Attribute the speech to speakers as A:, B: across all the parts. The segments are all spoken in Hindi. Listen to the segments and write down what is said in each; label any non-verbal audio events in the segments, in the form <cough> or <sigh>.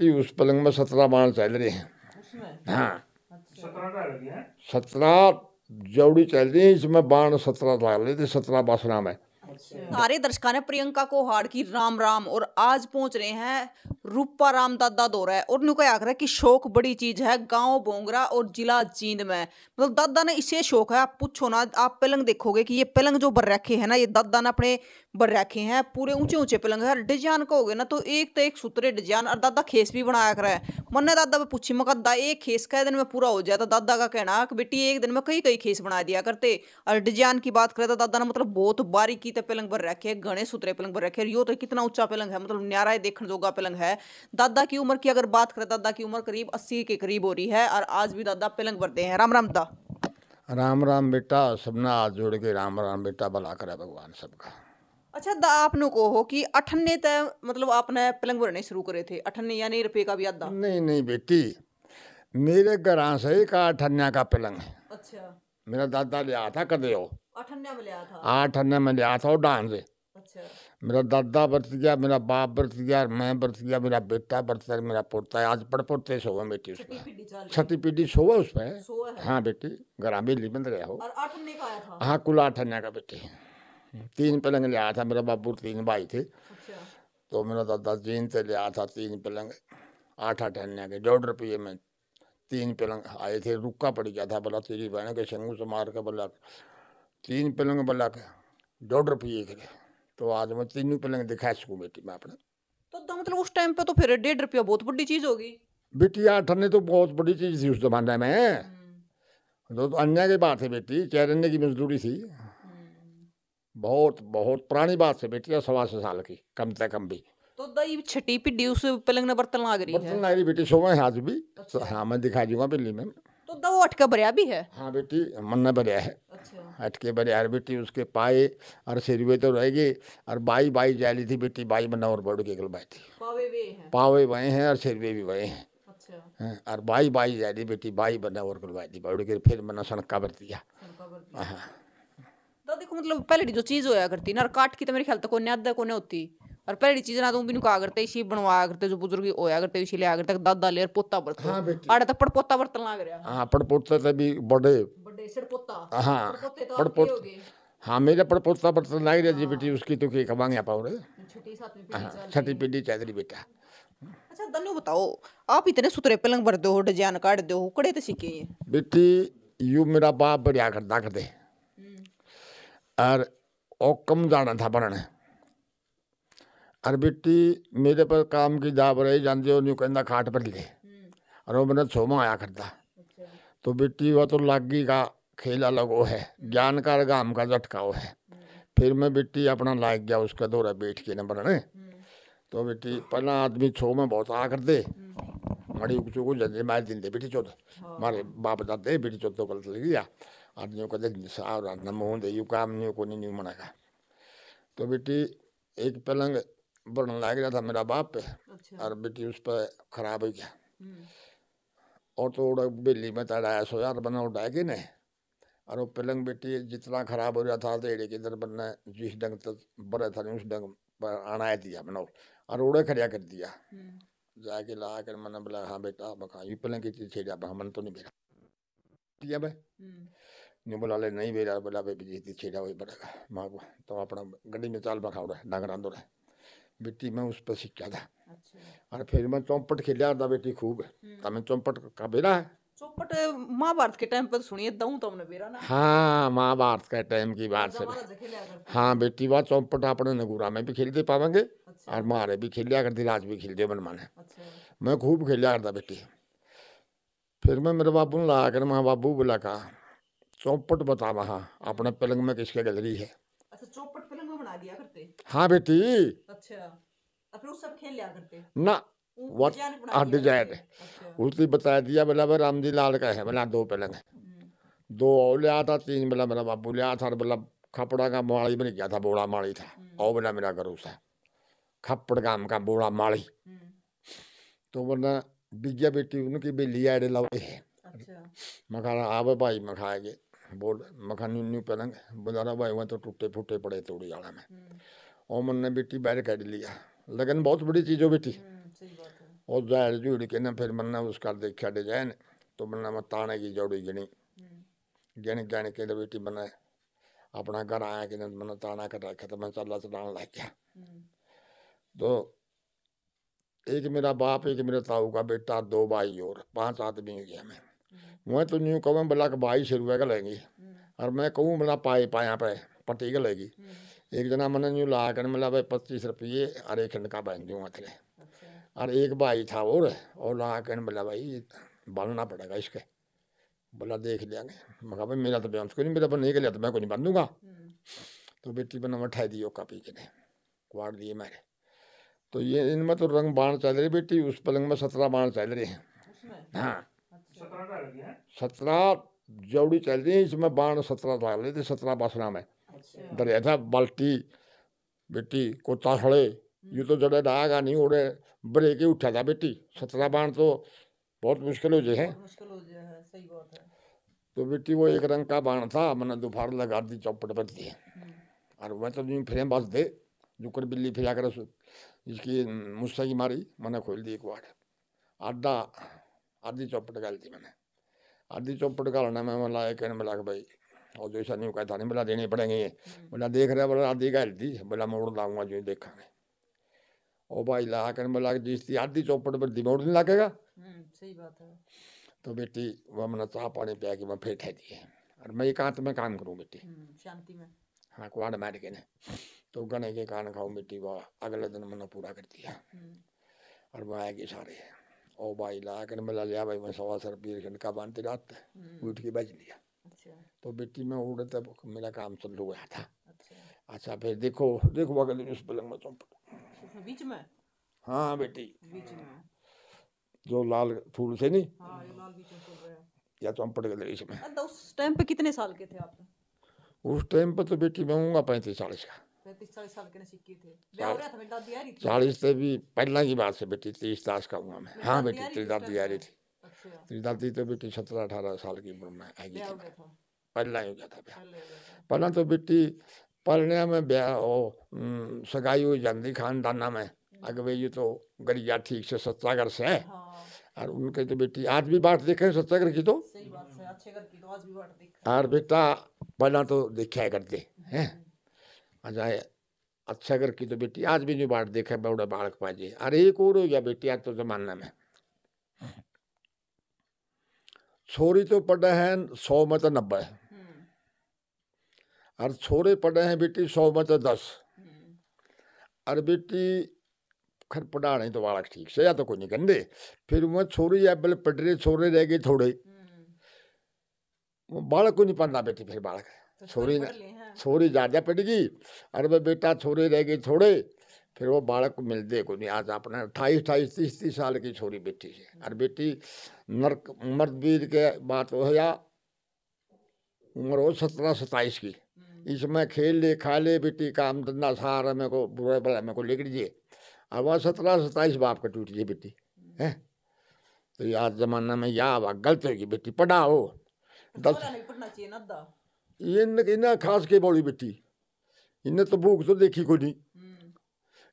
A: कि उस पलंग में सत्रह बाण चल रहे हैं हाँ सत्रह जोड़ी चल रही है इसमें बाण सत्रह डाल रहे थे सत्रह बासना में
B: अच्छा। सारे दर्शका ने प्रियंका को हार की राम राम और आज पहुंच रहे हैं रूपा राम दादा दौरा है और उनको आख रहा है कि शौक बड़ी चीज है गांव बोंगरा और जिला जींद में मतलब दादा ने इसे शौक है आप पूछो ना आप पलंग देखोगे कि ये पलंग जो बर रखे हैं ना ये दादा ने अपने बर रखे हैं पूरे ऊंचे ऊंचे पलंग है डिजाइन कहोगे ना तो एक तो एक सूत्रे डिजाइन और दादा खेस भी बनाया करा है मन दादा पे पूछी मैं दा एक खेस का दिन में पूरा हो जाए तो दादा का कहना कि बेटी एक दिन में कई कई खेस बना दिया करते और डिजाइन की बात करें तो दादा ने मतलब बहुत बारीकी कितने पलंग पर रखे गणेश उतरे पलंग पर रखे यो तो कितना ऊंचा पलंग है मतलब न्याराय देखने जोगा पलंग है दादा की उम्र की अगर बात करें दादा की उम्र करीब अस्सी के करीब हो रही है और आज भी दादा पलंग भरते हैं राम राम दा
A: राम राम बेटा सबना हाथ जोड़ के राम राम बेटा भला करे भगवान सबका
B: अच्छा दा आपने को हो कि अठन्ने ते मतलब आपने पलंग भरने शुरू करे थे अठन्ने ने यानी
A: रुपये का भी आधा नहीं नहीं बेटी मेरे घर से का अठन्या का पलंग है अच्छा मेरा दादा लिया था कदे हो आठ अन्या में लिया था आठ अन्या में लिया था और डांस अच्छा मेरा दादा बरत गया मेरा बाप बरत गया मैं बरत गया मेरा बेटा बरत गया मेरा पोता है आज पड़ पड़ते सोवा बेटी उसमें छठी पीढ़ी सोवा उसमें हाँ बेटी ग्रामी लिबंद गया हो हाँ कुल आठ अन्या का बेटी तीन पलंग लिया था मेरा बाबू तीन भाई थे अच्छा। तो मेरा दादा जीन से लिया था तीन पलंग आठ आठ अन्या के डेढ़ रुपये में तीन पलंग आए थे रुका पड़ गया था बोला तेरी बहन के शंगू से मार के बोला तीन पलंग बल्ला डेढ़ रुपये के तो आज मैं तीनों पलंग दिखा सकूँ बेटी मैं अपने
B: तो, तो मतलब उस टाइम पे तो फिर डेढ़ रुपया बहुत बड़ी चीज होगी
A: बेटी अठन्ने तो बहुत बड़ी चीज थी उस जमाने में हम्म। तो, तो अन्याय की बात है बेटी चैरने की मजदूरी थी हम्म। बहुत बहुत पुरानी बात है बेटी सवा सौ साल की कम से कम भी
B: तो दही तो छठी पिड्डी उस पलंग ने बर्तन लाग रही बर्तन लाग रही
A: बेटी सोवा है आज भी अच्छा। हाँ मैं दिखा दूंगा बिल्ली में
B: मुद्दा तो वो अटका बरिया भी है
A: हाँ बेटी मन्ना बरिया है अच्छा। अटके बरिया है बेटी उसके पाए और सिर सिरवे तो रह गए और बाई बाई जाली थी बेटी बाई बना और बड़ू के गल बाई थी पावे वहीं हैं और सिर भी वहीं हैं अच्छा। हाँ, और बाई बाई जाली बेटी बाई बना और गुलवाई थी बड़ू के फिर मना सनका बर दिया हाँ
B: तो देखो मतलब पहले जो चीज़ होया करती ना और काट की तो मेरे ख्याल तक कोने अद्धा कोने होती और पहली चीज ना तो भी कहा करते इसी बनवाया करते जो बुजुर्ग होया करते इसी लिया करते दादा लेर पोता बरत हाँ बेटी आड़े तपड़ पोता बरतन
A: ना करया हां पड़पोता तभी बड़े बड़े सड़ पोता हां तो पड़पोत हाँ मेरा पड़पोता बरतन ना करया जी बेटी उसकी तो के कमांगे पाओ रे
B: छठी हाँ,
A: पीढ़ी चादरी बेटा
B: अच्छा दन्यो बताओ आप इतने सुतरे पलंग भरते हो डिजाइन काट दो कड़े तो सीखे
A: बेटी यू मेरा बाप बढ़िया करता करते हम्म। और ओ जाना था बनने अरे ਬਿੱਟੀ मेरे पर काम की ਜਾ ਬਰੇ ਜਾਂਦੇ ਉਹ ਨੂੰ ਕਹਿੰਦਾ ਖਾਟ ਪਰ ਲੈ और वो छोमा आया करता अच्छा। तो बेटी वह तो लागी का खेला लगो है हम्म। ज्ञान का गाम का झटका वो है हम्म। फिर मैं बिट्टी अपना लाग गया उसका दौरा बैठ के नंबर बनाने हम्म। तो बेटी पहला आदमी छो में बहुत आ करते दे मड़ी उचू को जंजे मार दिन दे बेटी चौथ हाँ। मारे बाप दादे बेटी चौथ तो गलत लग गया आदमियों का दिन और आदमी मोह दे यू काम नहीं को नहीं मनाएगा तो बेटी एक पलंग बुढ़न लग गया था मेरा बाप पे अच्छा। और बेटी उस पर खराब हो गया हम्म। और तो उड़ा बिल्ली में तड़ाया तो सो यार बना उठाया कि नहीं और वो पलंग बेटी जितना खराब हो रहा था तो एड़े किधर बनना जिस ढंग तक बड़े था उस ढंग पर आना दिया मैंने और उड़े खड़िया कर दिया हम्म। जाके ला कर मैंने बोला हाँ बेटा बखा ये पलंग की चीज छेड़ा बा मन तो नहीं बेरा दिया भाई हम्म। नहीं बोला ले नहीं बेरा बोला भाई छेड़ा वही पड़ेगा माँ को तो अपना गड्डी में चाल बखा उड़ा डांगरा दो रहा बेटी मैं उस पर सिक्का दा अच्छा। और फिर मैं चौपट खेलिया था बेटी खूब हम्म। तो मैं चौपट का बेरा है
B: चौपट महाभारत के टाइम पर तो सुनिए दऊं तुमने तो
A: हाँ महाभारत के टाइम की बात से हाँ बेटी वाह चौपट अपने नगूरा में भी खेलते पावेंगे अच्छा। और मारे भी खेलिया करती राज भी खेलते मनमाने अच्छा। मैं खूब खेलिया करता बेटी फिर मैं मेरे बाबू ने लाया कर माँ बाबू बोला कहा चौपट बता वहाँ अपने पलंग में किसके गलरी है
B: अच्छा चौपट पलंग बना दिया करते हाँ बेटी अच्छा।
A: ना वो डिजाइन अच्छा। उसने बता दिया बोला मतलब भाई राम जी लाल का है बोला मतलब दो पलंग है हम्म। दो और लिया था तीन बोला मतलब मेरा बाबू लिया था बोला खपड़ा का माड़ी बन गया था बोड़ा माड़ी था हम्म। और बोला मेरा गरूस है खपड़ गाम का बोड़ा माड़ी हम्म। तो बोला बिज्ञा बेटी उनकी भी लिया रे लवे है मखा आवे भाई मखाए गए बोल मखा न्यू न्यू पलंग बोला भाई वहाँ तो टूटे फूटे पड़े तोड़ी आड़ा में ओमन ने बेटी बाहर काट लिया लगन बहुत बड़ी चीज़ हो बेटी हम्म, और जाहिर जुड़ के ना फिर मन्ना उसका देखा डिजाइन तो मन्ना मैं ताने की जोड़ी गिनी हम्म। गिन गिन के बेटी मना अपना घर आया कि मना ताना कर रखा तो मैं चला चलाने लग गया हम्म। तो एक मेरा बाप एक मेरा ताऊ का बेटा दो भाई और पांच आदमी हो गया मैं मैं तो न्यू कहूँ बोला कि भाई से रुपये लेंगी और मैं कहूँ बोला पाए पाया पे पटी का लेगी एक जना मन यूँ ला कर मिला भाई पच्चीस रुपये अरे खंड का बन दूँ अतरे अच्छा। और एक भाई था और और ला कर मिला भाई बनना पड़ेगा इसके बोला देख लेंगे मैं भाई मेरा तो बयान कुछ नहीं मेरा पर तो नहीं गया तो मैं कुछ नहीं बांधूंगा हम्म। तो बेटी बना मठाई दी पी के ने कुआड़ दिए मैंने तो ये इनमें तो रंग बाण चल रही बेटी उस पलंग में सत्रह बाण चल रहे हैं हाँ अच्छा। सत्रह जोड़ी चल रही है इसमें बाण सत्रह डाल रहे थे सत्रह बासना में था अच्छा। बाल्टी बेटी कोता हड़े यू तो जड़े गा नहीं उड़े ब्रेक ही उठा था बेटी सतरा बाण तो बहुत मुश्किल हो जाए है तो बेटी वो एक रंग का बाण था मैंने दोपहर लगा दी चौपट पर दी हम्म। और मैं तो यूँ फिर बस दे जुकर बिल्ली फिरा कर इसकी मुस्सा की मारी मैंने खोल दी एक बार आधा आधी चौपट गाल दी मैंने आधी चौपट गालना मैं मैं लाया कहने में लाख भाई और जो ऐसा कहता नहीं बोला देने पड़ेंगे ये बोला हम्म। देख रहे बोला आधी का हल्दी बोला मोड़ लाऊंगा जो देखा मैं ओ भाई ला कर बोला जिस आधी चौपट पर मोड़ नहीं लगेगा
B: हम्म, सही बात है
A: तो बेटी वह मैंने चाह पानी पिया कि मैं फिर ठह दिए और मैं एक आंत में काम करूँ बेटी
B: हम्म, शांति में
A: हाँ कुआड़ मार के ना तो गने के कान खाऊ बेटी वह अगले दिन मैंने पूरा कर दिया और वह आएगी सारे ओ भाई ला कर मिला लिया भाई मैं सवा सर पीर खंड का बांधते रात उठ के बज लिया अच्छा। तो बेटी में उड़े तब मेरा काम शुरू हो गया था अच्छा अच्छा फिर देखो देखो अगले दिन उस पलंग में चौंप
B: अच्छा, बीच में
A: हाँ बेटी जो लाल फूल से नहीं हाँ, या चौंपट गए इसमें
B: तो उस टाइम पे कितने साल के थे आप
A: उस टाइम पे तो बेटी मैं हूँगा पैंतीस चालीस का चालीस से भी पहला की बात से बेटी तीस तास का हूँ मैं हाँ बेटी तेरी दादी आ रही थी अच्छा। तो दादी तो बेटी सत्रह अठारह साल की उम्र में आई थी पहला ही हो गया था ब्याह पहला तो बेटी पलने में ब्याह हो सगाई हुई जाती खानदाना में अगर हम्म। भाई तो गरिया ठीक से सत्याग्रह से है हाँ। और उनके तो बेटी आज भी बात देखे सत्याग्रह की तो,
B: तो
A: और बेटा पहला तो देखा करते है अच्छा अच्छा कर की तो बेटी आज भी जो बाट देखा बड़ा बालक पाजे अरे एक और हो गया बेटी आज तो जमाना में छोरी तो पढ़े हैं सौ में तो नब्बे हम्म। और छोरे पढ़े हैं बेटी सौ में तो दस हम्म। और बेटी खर पढ़ा नहीं तो बालक ठीक से या तो कोई नहीं गंदे फिर वह छोरी या पहले पढ़ छोरे रह गए थोड़े वो हम्म। बालक को नहीं पढ़ना बेटी फिर बालक तो छोरी हाँ। छोरी ज़्यादा पढ़ गई अरे बेटा छोरे रह गए थोड़े फिर वो बालक मिलते को नहीं आज अपने अट्ठाईस अट्ठाईस तीस तीस साल की छोरी बेटी से और बेटी नर्क मर्द के बात हो या उम्र हो सत्रह सताईस की हम्म। इसमें खेल ले खा ले बेटी काम धंधा सहारा मेरे को बुरा भला मेरे को लिख दीजिए और वह सत्रह सताईस बाप का टूट गई बेटी हम्म। है तो यार जमाने में या वह गलत होगी बेटी तो पढ़ा हो तो। दस ये इन्हें खास के बोली बेटी इन्हें तो भूख तो देखी को नहीं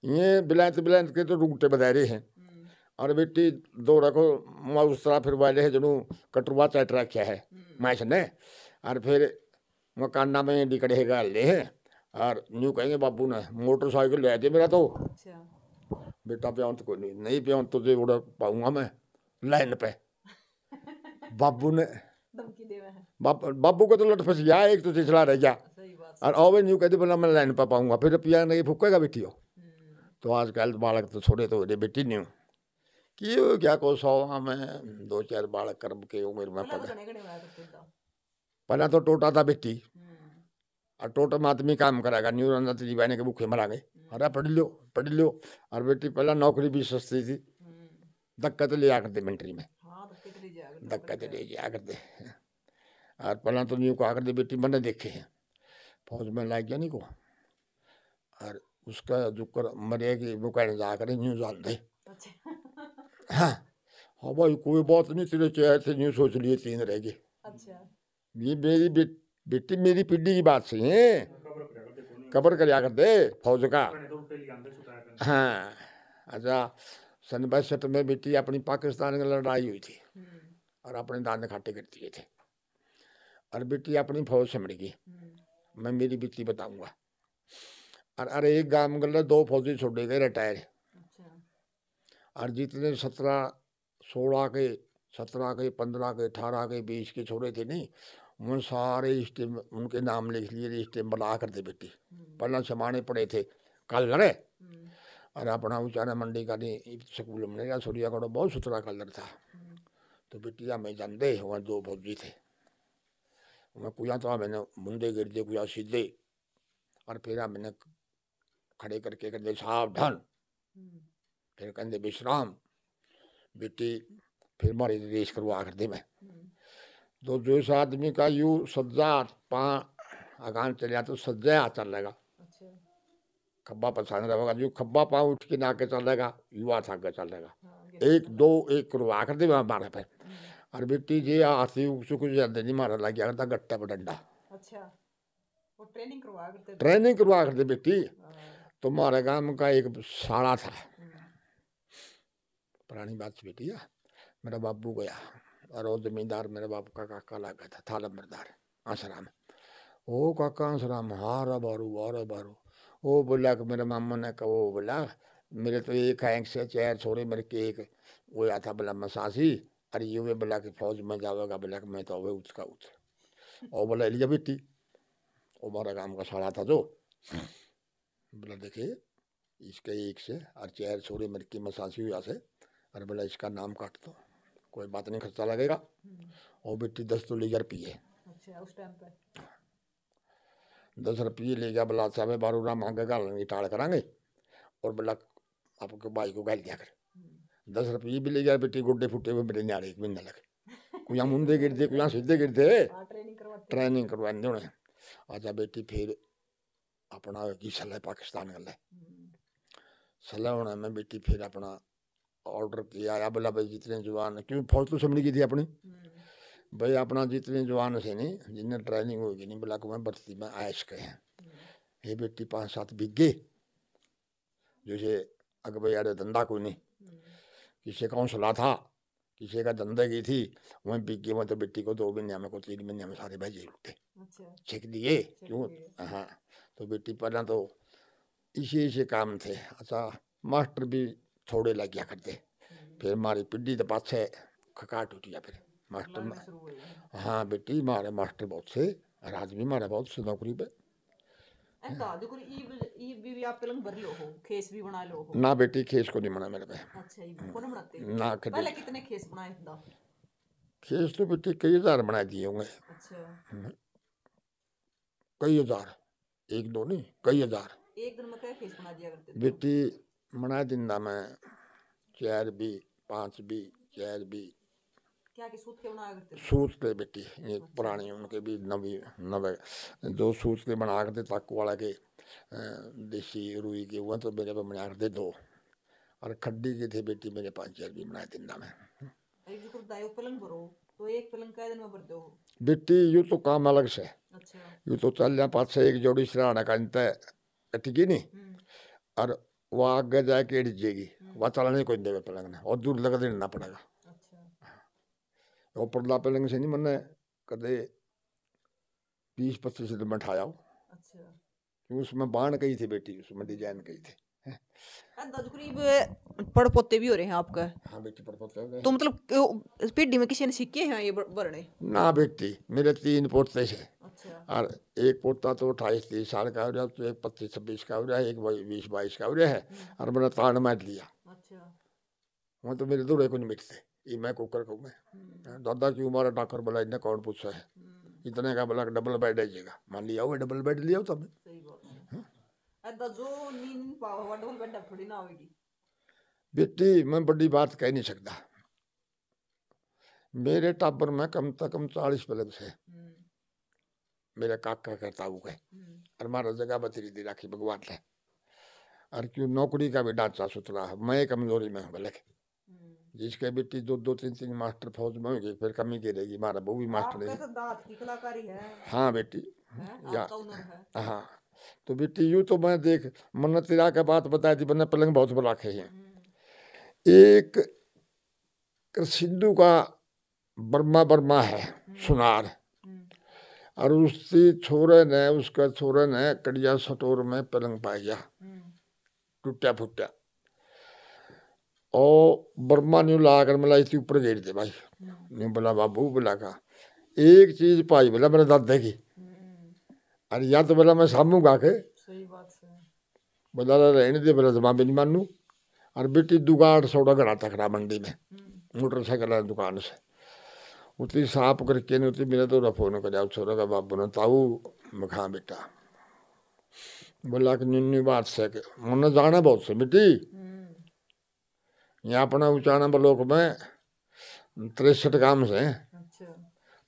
A: ये बिलायत बिलायत के तो रूटे बदारे हैं हम्म। और बेटी दो रखो उस तरह फिर वाले है जनू कटुआ चैट रखा है मैच ने और फिर मकाना में डिकड़े गाले है और न्यू कहेंगे बाबू ने मोटरसाइकिल ले दे मेरा तो अच्छा। बेटा प्यौन तो कोई नहीं नहीं प्याउन तो जो उड़ा पाऊंगा मैं लाइन पे <laughs> बाबू ने बाबू को तो लट फस गया एक तो चिचला रह गया और और न्यू कहते तो बोला मैं लाइन पे पाऊंगा फिर पिया नहीं फूकेगा बेटियों तो आजकल बालक तो छोड़े तो होते बेटी नहीं कि क्या को सौ हमें दो चार बालक कर्म के उम्र में पड़ा तो पहला तो टोटा था बेटी हम्म। और टोटा में आदमी काम करेगा न्यू रंजन जी बहने के भूखे मरा गए हम्म। अरे पढ़ लो पढ़ लो और बेटी पहला नौकरी भी सस्ती थी धक्का हम्म। तो ले आ करते मिलिट्री में धक्का हाँ, तो ले जा करते और पहला तो न्यू को आकर दे बेटी मैंने देखे हैं फौज में लाग गया नहीं को और उसका जुकर मरे कि वो कहने जा न्यूज आते अच्छा। हाँ हाँ भाई कोई बात नहीं तेरे चेहरे से न्यूज सोच लिए तीन रह गए अच्छा। ये मेरी बेटी मेरी पिंडी की बात सही है कबर कर दे फौज का हाँ अच्छा सन पैंसठ में बेटी अपनी पाकिस्तान की लड़ाई हुई थी हम्म। और अपने दान खाटे कर दिए थे और बेटी अपनी फौज से मर गई हम्म। मैं मेरी बेटी बताऊंगा और अरे एक गांव में दो फौजी छोड़े गए रिटायर और जितने सत्रह सोलह के सत्रह के पंद्रह के अठारह के बीस के छोड़े थे नहीं उन सारे रिश्ते उनके नाम लिख लिए रिश्ते बुला कर दे बेटी हम्म। पहला समाने पड़े थे कल लड़े हम्म। और अपना बेचारा मंडी का नहीं स्कूल में या सूर्या का बहुत सुथरा कलर था हम्म। तो बेटिया मैं जानते वहाँ दो फौजी थे वहाँ कुया तो मैंने मुंदे गिरते कुया सीधे और फिर मैंने खड़े करके कहते सावधान हम्म। फिर कहते विश्राम बेटी फिर मारे रेस करवा दे मैं हम्म। तो जो इस आदमी का यू सज्जा पा आगान चले तो सज्जा आ चल लगा अच्छा। खब्बा पसाने रहेगा जो खब्बा पाँव उठ के नाके चल रहेगा युवा था आगे चल रहेगा हाँ, एक दो एक करवा कर दे मारे पे हम्म। और बेटी जी आसी कुछ जाते नहीं मारा लग गया था गट्टे पर डंडा
B: अच्छा ट्रेनिंग
A: करवा करते बेटी हाँ। तो हमारे गांव का एक साड़ा था पुरानी बात से बेटी हाँ। मेरा बाबू गया और वो जमींदार मेरे बाप का काका लग गया था था मरदार आसराम ओ काका आसराम हारा बारू हारा बारू वो बोला कि मेरे मामा ने कहा वो बोला मेरे तो एक हैंक से चेयर छोड़े मेरे के एक वो या था बोला मसासी अरे यू वे बोला कि फौज में जावेगा बोला कि मैं तो अवे उसका उठ और बोला एलिजा बेटी वो मारा गांव का साड़ा था जो बोला देखिए इसके एक से और चेहर छोड़े मेरे की मसासी हुआ से अरे बोला इसका नाम काट दो कोई बात नहीं खर्चा लगेगा वो हम्म। बेटी दस तो लीटर पिए अच्छा, दस रुपये ले गया बोला साहब बारू राम आगे गाल टाड़ करांगे और बोला आपके भाई को गाल दिया कर हम्म। दस रुपये भी ले गया बेटी गुड्डे फुटे हुए मेरे न्यारे एक महीना लगे कुछ मुंदे गिरते कुछ सीधे गिरते हाँ, ट्रेनिंग करवाने उन्हें अच्छा बेटी फिर अपना की सल है पाकिस्तान गल है सल होना मैं बेटी फिर अपना ऑर्डर किया या बोला भाई जितने जवान क्यों फौज तो सबने की थी अपनी हम्म। भाई अपना जितने जवान से नहीं जिन्हें ट्रेनिंग होगी नहीं बोला को मैं बरती मैं आयश के हैं हम्म। ये बेटी पाँच सात बिगे जैसे अगर भाई अरे धंधा कोई नहीं हम्म। किसी का हौसला था किसी का धंधा की थी वह बिके वहाँ तो बेटी को दो महीने में को तीन महीने में सारे भाई जी उठे छिक अच्छा। दिए क्यों हाँ तो बेटी पहले तो इसी इसी काम थे अच्छा मास्टर भी थोड़े लग गया करते हम्म। फिर हमारी पिड्डी के तो पाछे खकाट उठ गया फिर मास्टर हाँ बेटी मारे मास्टर बहुत से और आदमी मारे बहुत से नौकरी पे
B: तो ना बेटी
A: खेस को नहीं बना मेरे पे
B: अच्छा, हम्म, ना कितने खेस बनाए
A: खेस तो बेटी कई हजार बना दिए होंगे अच्छा। हम्म, कई हजार एक दो नहीं कई हजार
B: एक दिन में बना
A: बेटी मना दिंदा मैं चार भी पाँच भी चार भी सूत के बेटी ये अच्छा। पुरानी उनके भी नवी नवे जो सूत के बना करते तक वाला के देसी रुई के वह तो मेरे पे बना करते दो और खड्डी के थे बेटी मेरे पास चार भी बना दिंदा मैं एक जो दायो पलंग भरो तो एक पलंग का दिन भर दो बिट्टी यू तो काम अलग से अच्छा यूं तो चल जाए पास एक जोड़ी सिराना का इंत ठीक है नहीं हम्म। और वह आगे जाके अड़ जाएगी हम्म। वह चलाने को देवे पलंग ने और दूर लगा देना पड़ेगा अच्छा। वो पड़ला पलंग से नहीं मैंने कदे बीस पच्चीस दिन तो बैठाया हूँ अच्छा। उसमें बाण कही थी बेटी उसमें डिजाइन कही थी भी
B: हो रहे हैं आपका हाँ बेटी हो गए तो मतलब में किसी ने सीखे हैं ये भरने
A: ना बेटी मेरे तीन पोते हैं अच्छा। और एक पोता तो अठाईस तीस साल का हो रहा तो एक पच्चीस छब्बीस का हो रहा है एक बीस बाईस का हो रहा है हम्म। और मैंने मार लिया अच्छा। तो मेरे दूर को नहीं मिटते मैं कुकर मैं हम्म। दादा की उम्र डॉक्टर बोला इन्हें कौन पूछा है हम्म। इतने का बोला डबल बेड है मान लिया हुआ डबल बेड लिया हो बेटी मैं बड़ी बात कह नहीं सकता मेरे टाबर में कम से कम चालीस पलंग से मेरे काका के ताऊ के और मारा जगह बतरी दी राखी भगवान ने और क्यों नौकरी का भी डांचा सुतरा है मैं कमजोरी में हूँ बल्कि जिसके बेटी दो दो तीन तीन मास्टर फौज में होगी फिर कमी गिरेगी मारा वो भी मास्टर
B: है
A: हाँ बेटी या हाँ तो बेटी यू तो मैं देख मन्नत तिरा के बात बताई थी मन्नत पलंग बहुत बड़ा खे हैं एक सिंधु का बर्मा बर्मा है सुनार और उसकी छोरे ने उसका छोरे ने कड़िया सटोर में पलंग पा गया टूटा फूटा और बर्मा न्यू ला कर मिला इसी ऊपर गेट दे भाई न्यू बोला बाबू बोला का एक चीज पाई बोला मेरे दादा की अरे या तो बोला मैं सामू गा के बोला रहने दे बोला जमा भी नहीं मानू और बेटी दुगाड़ सौड़ा घड़ा था खड़ा मंडी में हम्म। मोटरसाइकिल दुकान से उतनी साफ करके नहीं उतनी मेरा तो रहा फोन कर जाओ छोरा का बाप बोला ताऊ मखा बेटा बोला कि न्यूनी बात से मुन्ने जाना बहुत से बेटी हम्म। यहाँ अपना उचाना बलोक में तिरसठ काम से अच्छा।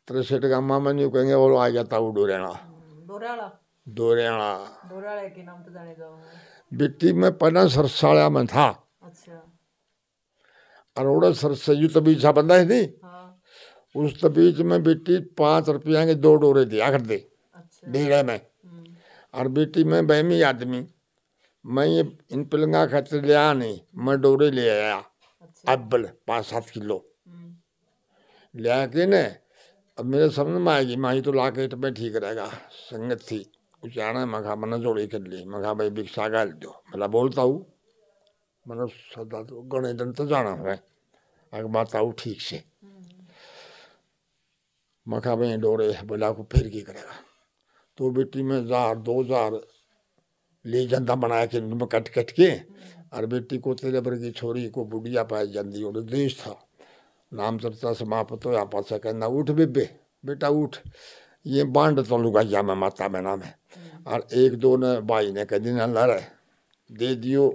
A: तिरसठ काम मामा नहीं कहेंगे बोलो आ जाता ताऊ डोरेना दोराला दोरेणा
B: के नाम तो जाने जाओ
A: बिट्टी में पना सरसाड़ा में था अच्छा अरोड़ा तो सा बंदा है नहीं हाँ। उस तबीज तो में बेटी पांच रुपया के दो डोरे दिया करते अच्छा। हम्म. और बेटी में बहमी आदमी मैं ये इन पिलंगा खाते ले आ नहीं मैं डोरे ले आया अच्छा। अब्बल पाँच सात किलो हम्म. ले आके ना अब मेरे समझ में आएगी माही तो ला के में ठीक रहेगा संगत थी कुछ आना मखा मन जोड़ी कर ली मखा भाई भिक्षा गाल दो भला बोलता हूँ मन सदा तो गणे दिन तो जाना है अगर माता हूँ ठीक से मखा भाई डोरे बोला को फिर की करेगा तो बेटी में जार दो जार ले जाता बनाया के कट कट के और बेटी को तेरे की छोरी को बुढ़िया पाई जाती और देश था नाम चर्चा समाप्त हो आप कहना उठ बेबे बेटा उठ ये बांड तो लुगाइया मैं माता में नाम है हम्म। और एक दो ने भाई ने कह दिन लड़े दे दियो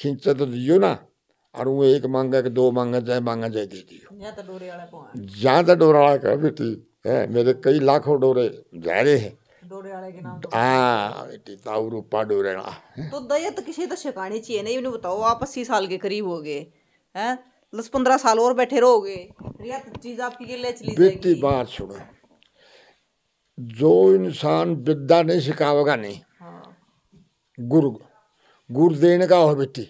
A: खींच तो दियो ना और वो एक मांगे कि दो मांगे जाए मांगे जाए दे दियो जहाँ तो डोरे तो वाला कह बेटी है मेरे कई लाखों डोरे जा रहे हैं हाँ बेटी ताऊ रूपा डोरेला तो
B: दया तो किसी तो शिकानी चाहिए नहीं बताओ आप अस्सी साल के करीब हो गए हैं दस पंद्रह साल और बैठे रहोगे चीज आपकी के लिए चली
A: जाएगी बात सुनो जो इंसान विद्या नहीं सिखावेगा नहीं हाँ। गुरु गुरु देने का और बेटी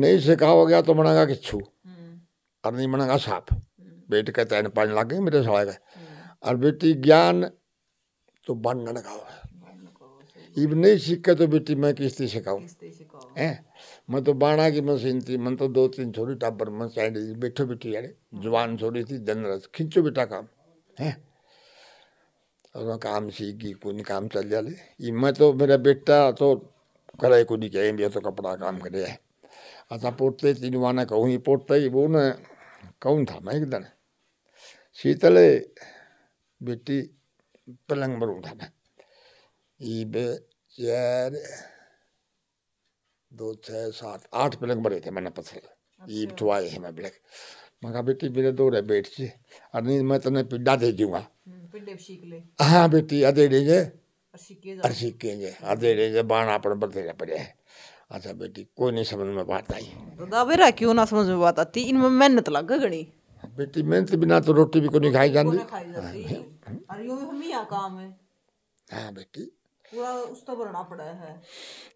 A: नहीं सिखाओगे तो मनागा किच्छू और नहीं मनागा साफ बेटे कहते हैं पानी लागे मेरे सड़ा गए और बेटी ज्ञान तो बनना लगाओ इब नहीं सीखे तो बेटी मैं किस्ती सिखाऊँ हैं मैं तो बाणा की मशीन थी मन तो दो तीन छोरी टाबर मन साइड बैठो बैठी यार जवान छोरी थी जनरस खींचो बेटा काम है और काम सीखी को नहीं काम चल जाले ये मैं तो मेरा बेटा तो कराए को नहीं कहे तो कपड़ा काम करे है अच्छा पोटते तीन वाना कहूँ ही पोटता ही वो न कौन था मैं एकदम शीतले बेटी पलंग पर था मैं ये बे यार दो छः सात आठ पलंग भरे थे मैंने पत्थर ये अच्छा। ठुआए हैं मैं ब्लैक मैं कहा बेटी मेरे दो रहे बैठ से और नहीं मैं तुम्हें पिंडा दे दूंगा
B: हम्म,
A: हाँ बेटी अधे डेंगे और सीखेंगे अधे देंगे बाण अपन बतेरा पड़े हैं अच्छा बेटी कोई नहीं समझ में बात आई
B: दावेरा क्यों ना समझ में बात आती इनमें मेहनत लग
A: गई बेटी मेहनत बिना तो रोटी भी को नहीं खाई जाती
B: हाँ, हाँ बेटी पूरा उस तो भरना पड़ा है